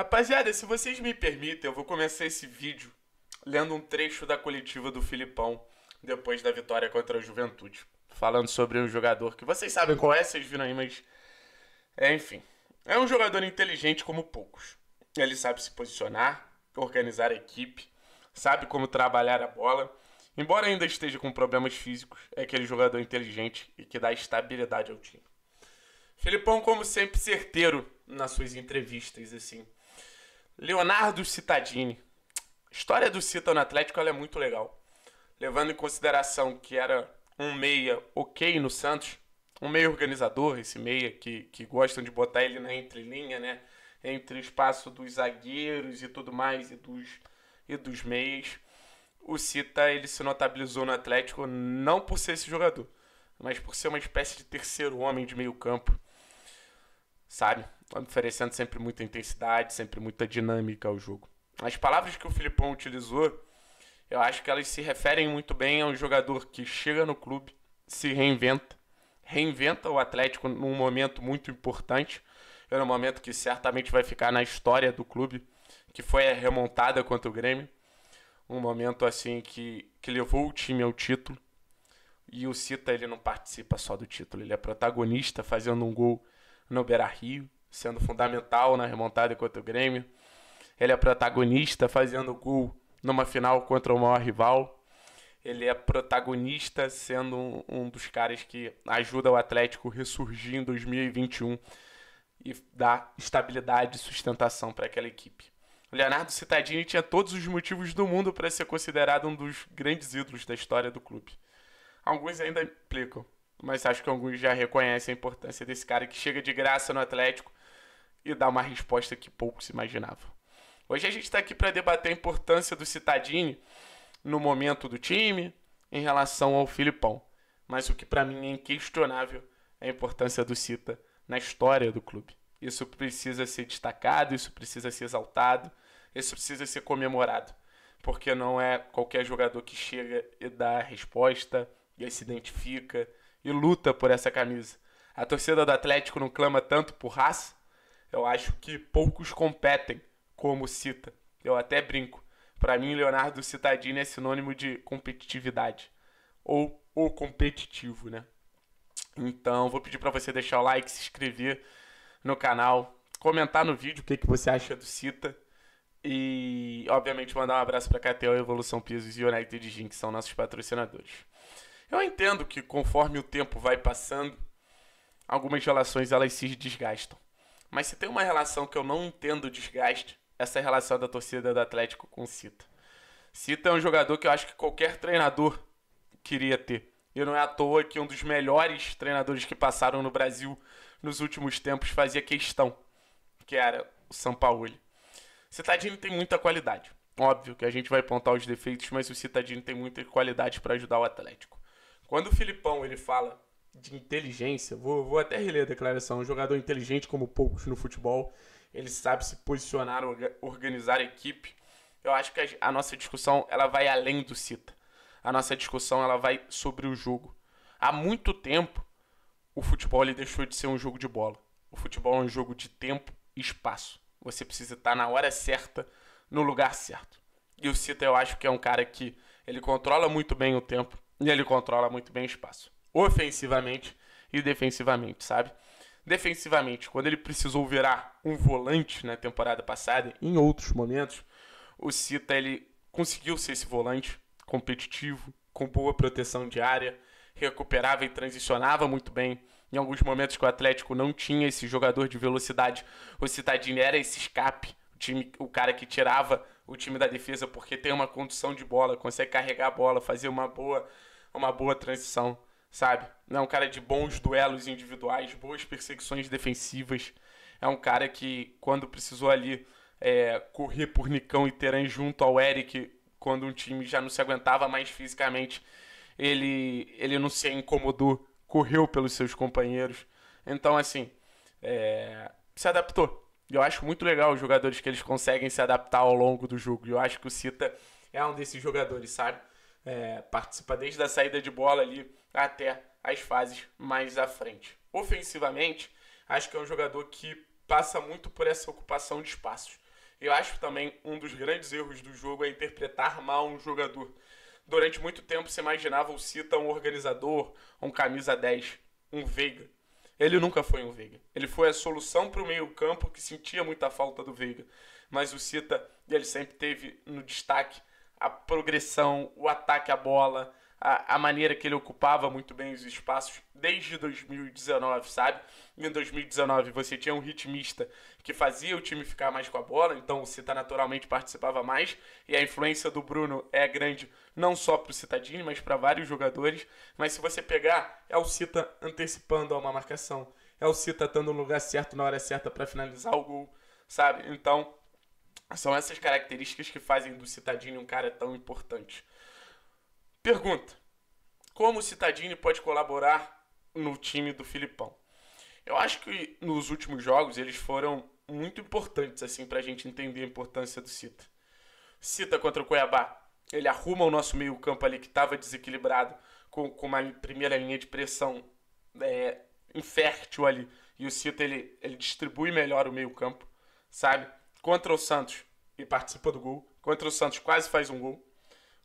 Rapaziada, se vocês me permitem, eu vou começar esse vídeo lendo um trecho da coletiva do Filipão depois da vitória contra a Juventude. Falando sobre um jogador que vocês sabem qual é, vocês viram aí, mas. É, enfim. É um jogador inteligente como poucos. Ele sabe se posicionar, organizar a equipe, sabe como trabalhar a bola. Embora ainda esteja com problemas físicos, é aquele jogador inteligente e que dá estabilidade ao time. Filipão, como sempre, certeiro nas suas entrevistas, assim. Leonardo Citadini. A história do Cita no Atlético é muito legal. Levando em consideração que era um meia ok no Santos, um meia organizador, esse meia que, que gostam de botar ele na entrelinha, né? Entre o espaço dos zagueiros e tudo mais, e dos, e dos meias. O Cita ele se notabilizou no Atlético não por ser esse jogador, mas por ser uma espécie de terceiro homem de meio campo. Sabe? oferecendo sempre muita intensidade, sempre muita dinâmica ao jogo. As palavras que o Filipão utilizou, eu acho que elas se referem muito bem a um jogador que chega no clube, se reinventa, reinventa o Atlético num momento muito importante, Era um momento que certamente vai ficar na história do clube, que foi a remontada contra o Grêmio, um momento assim que, que levou o time ao título. E o Cita ele não participa só do título, ele é protagonista fazendo um gol no Beira-Rio sendo fundamental na né, remontada contra o Grêmio. Ele é protagonista fazendo gol numa final contra o maior rival. Ele é protagonista sendo um dos caras que ajuda o Atlético a ressurgir em 2021 e dá estabilidade e sustentação para aquela equipe. O Leonardo Cittadini tinha todos os motivos do mundo para ser considerado um dos grandes ídolos da história do clube. Alguns ainda implicam, mas acho que alguns já reconhecem a importância desse cara que chega de graça no Atlético e dar uma resposta que poucos imaginavam. Hoje a gente está aqui para debater a importância do Citadini no momento do time em relação ao Filipão. Mas o que para mim é inquestionável é a importância do Cita na história do clube. Isso precisa ser destacado, isso precisa ser exaltado, isso precisa ser comemorado. Porque não é qualquer jogador que chega e dá a resposta, e se identifica e luta por essa camisa. A torcida do Atlético não clama tanto por raça, eu acho que poucos competem como Cita. Eu até brinco. Para mim, Leonardo Citadini é sinônimo de competitividade. Ou o competitivo, né? Então, vou pedir para você deixar o like, se inscrever no canal, comentar no vídeo o que, que você acha do Cita. E, obviamente, mandar um abraço para a KTO, Evolução Pisos e United Gym, que são nossos patrocinadores. Eu entendo que, conforme o tempo vai passando, algumas relações elas se desgastam. Mas se tem uma relação que eu não entendo desgaste, essa é a relação da torcida do Atlético com o Cita. Cita é um jogador que eu acho que qualquer treinador queria ter. E não é à toa que um dos melhores treinadores que passaram no Brasil nos últimos tempos fazia questão, que era o Sampaoli. Citadini tem muita qualidade. Óbvio que a gente vai apontar os defeitos, mas o Citadini tem muita qualidade para ajudar o Atlético. Quando o Filipão ele fala de inteligência. Vou, vou até reler a declaração. Um jogador inteligente como poucos no futebol. Ele sabe se posicionar, organizar a equipe. Eu acho que a, nossa discussão ela vai além do Cita. A nossa discussão ela vai sobre o jogo. Há muito tempo o futebol ele deixou de ser um jogo de bola. O futebol é um jogo de tempo e espaço. Você precisa estar na hora certa, no lugar certo. E o Cita eu acho que é um cara que ele controla muito bem o tempo e ele controla muito bem o espaço ofensivamente e defensivamente, sabe? Defensivamente, quando ele precisou virar um volante na temporada passada, em outros momentos, o Cita ele conseguiu ser esse volante competitivo, com boa proteção de área, recuperava e transicionava muito bem. Em alguns momentos que o Atlético não tinha esse jogador de velocidade, o Citadinho era esse escape, o, time, o cara que tirava o time da defesa porque tem uma condução de bola, consegue carregar a bola, fazer uma boa, uma boa transição sabe? É um cara de bons duelos individuais, boas perseguições defensivas. É um cara que, quando precisou ali é, correr por Nicão e Teran junto ao Eric, quando um time já não se aguentava mais fisicamente, ele, ele não se incomodou, correu pelos seus companheiros. Então, assim, é, se adaptou. Eu acho muito legal os jogadores que eles conseguem se adaptar ao longo do jogo. Eu acho que o Cita é um desses jogadores, sabe? é, participa desde a saída de bola ali até as fases mais à frente. Ofensivamente, acho que é um jogador que passa muito por essa ocupação de espaços. Eu acho também um dos grandes erros do jogo é interpretar mal um jogador. Durante muito tempo se imaginava o Cita um organizador, um camisa 10, um Veiga. Ele nunca foi um Veiga. Ele foi a solução para o meio-campo que sentia muita falta do Veiga. Mas o Cita, ele sempre teve no destaque a progressão, o ataque à bola, a, a, maneira que ele ocupava muito bem os espaços desde 2019, sabe? Em 2019 você tinha um ritmista que fazia o time ficar mais com a bola, então o Cita tá naturalmente participava mais, e a influência do Bruno é grande não só para o Citadini, mas para vários jogadores. Mas se você pegar, é o Cita antecipando a uma marcação, é o Cita estando no lugar certo na hora certa para finalizar o gol, sabe? Então são essas características que fazem do Citadini um cara tão importante. Pergunta: Como o Citadini pode colaborar no time do Filipão? Eu acho que nos últimos jogos eles foram muito importantes assim para a gente entender a importância do Cita. Cita contra o Cuiabá, ele arruma o nosso meio campo ali que estava desequilibrado com, com uma primeira linha de pressão é, infértil ali. E o Cita ele, ele distribui melhor o meio campo, sabe? contra o Santos e participa do gol. Contra o Santos quase faz um gol.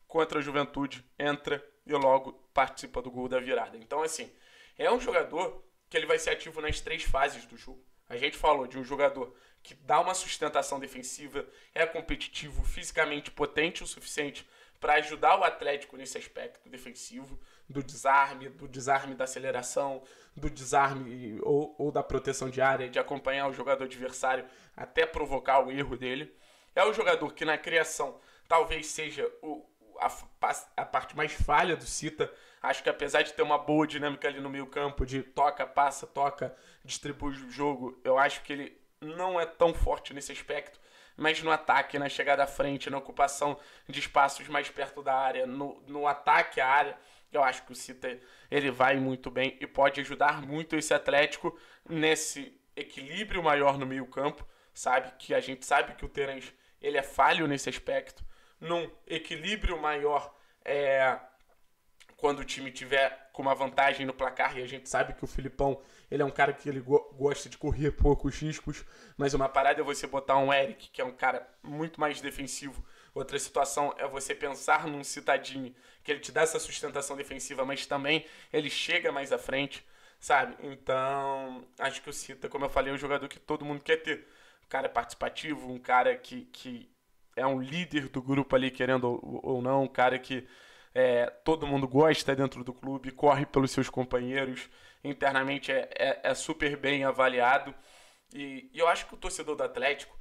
Contra a Juventude entra e logo participa do gol da virada. Então, assim, é um jogador que ele vai ser ativo nas três fases do jogo. A gente falou de um jogador que dá uma sustentação defensiva, é competitivo, fisicamente potente o suficiente para ajudar o Atlético nesse aspecto defensivo do desarme, do desarme da aceleração, do desarme ou, ou da proteção de área, de acompanhar o jogador adversário até provocar o erro dele. É o jogador que na criação talvez seja o, a, a, parte mais falha do Cita. Acho que apesar de ter uma boa dinâmica ali no meio campo, de toca, passa, toca, distribui o jogo, eu acho que ele não é tão forte nesse aspecto. Mas no ataque, na chegada à frente, na ocupação de espaços mais perto da área, no, no ataque à área, eu acho que o Cita ele vai muito bem e pode ajudar muito esse Atlético nesse equilíbrio maior no meio-campo, sabe? Que a gente sabe que o Terence ele é falho nesse aspecto. Num equilíbrio maior é, quando o time tiver com uma vantagem no placar, e a gente sabe que o Filipão ele é um cara que ele go gosta de correr poucos riscos, mas uma parada é você botar um Eric, que é um cara muito mais defensivo, Outra situação é você pensar num citadinho, que ele te dá essa sustentação defensiva, mas também ele chega mais à frente, sabe? Então, acho que o Cita, como eu falei, é um jogador que todo mundo quer ter. Um cara participativo, um cara que, que é um líder do grupo ali, querendo ou, não, um cara que é, todo mundo gosta dentro do clube, corre pelos seus companheiros, internamente é, é, é super bem avaliado. E, e, eu acho que o torcedor do Atlético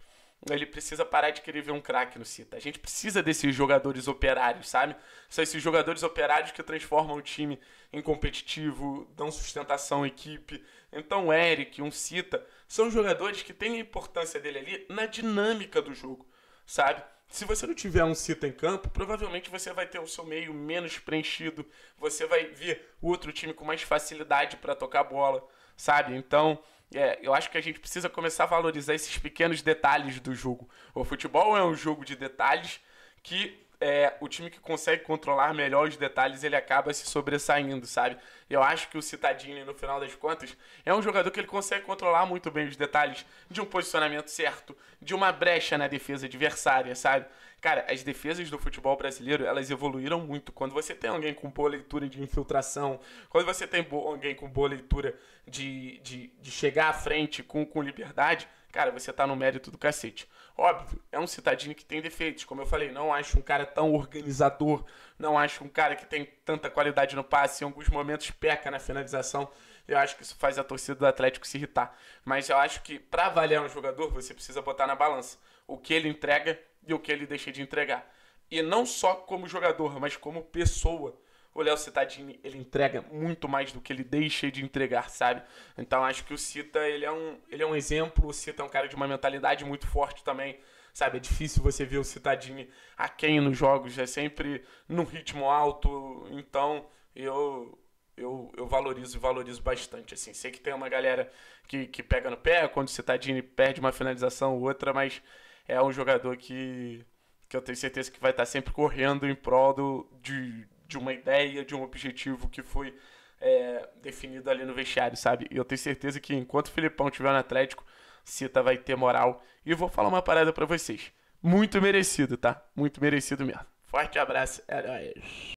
ele precisa parar de querer ver um craque no Cita. A gente precisa desses jogadores operários, sabe? São esses jogadores operários que transformam o time em competitivo, dão sustentação à equipe. Então, o Eric, um Cita, são jogadores que têm a importância dele ali na dinâmica do jogo, sabe? Se você não tiver um Cita em campo, provavelmente você vai ter o seu meio menos preenchido, você vai ver o outro time com mais facilidade para tocar a bola, sabe? Então, é, eu acho que a gente precisa começar a valorizar esses pequenos detalhes do jogo. O futebol é um jogo de detalhes que é, o time que consegue controlar melhor os detalhes, ele acaba se sobressaindo, sabe? Eu acho que o Citadini, no final das contas, é um jogador que ele consegue controlar muito bem os detalhes de um posicionamento certo, de uma brecha na defesa adversária, sabe? Cara, as defesas do futebol brasileiro, elas evoluíram muito. Quando você tem alguém com boa leitura de infiltração, quando você tem alguém com boa leitura de, de, de chegar à frente com, com liberdade, cara, você tá no mérito do cacete. Óbvio, é um citadinho que tem defeitos. Como eu falei, não acho um cara tão organizador, não acho um cara que tem tanta qualidade no passe, em alguns momentos peca na finalização. Eu acho que isso faz a torcida do Atlético se irritar. Mas eu acho que para avaliar um jogador, você precisa botar na balança o que ele entrega e o que ele deixa de entregar. E não só como jogador, mas como pessoa. O Léo Citadini, ele entrega muito mais do que ele deixa de entregar, sabe? Então acho que o Cita, ele é um, ele é um exemplo, o Cita é um cara de uma mentalidade muito forte também, sabe? É difícil você ver o Citadini aquém nos jogos, é sempre num ritmo alto, então eu eu, eu valorizo e valorizo bastante. Assim, sei que tem uma galera que, que pega no pé quando o Citadini perde uma finalização ou outra, mas é um jogador que, que eu tenho certeza que vai estar sempre correndo em prol do, de, de uma ideia, de um objetivo que foi é, definido ali no vestiário, sabe? E eu tenho certeza que enquanto o Filipão estiver no Atlético, Cita vai ter moral. E vou falar uma parada para vocês. Muito merecido, tá? Muito merecido mesmo. Forte abraço, é nóis.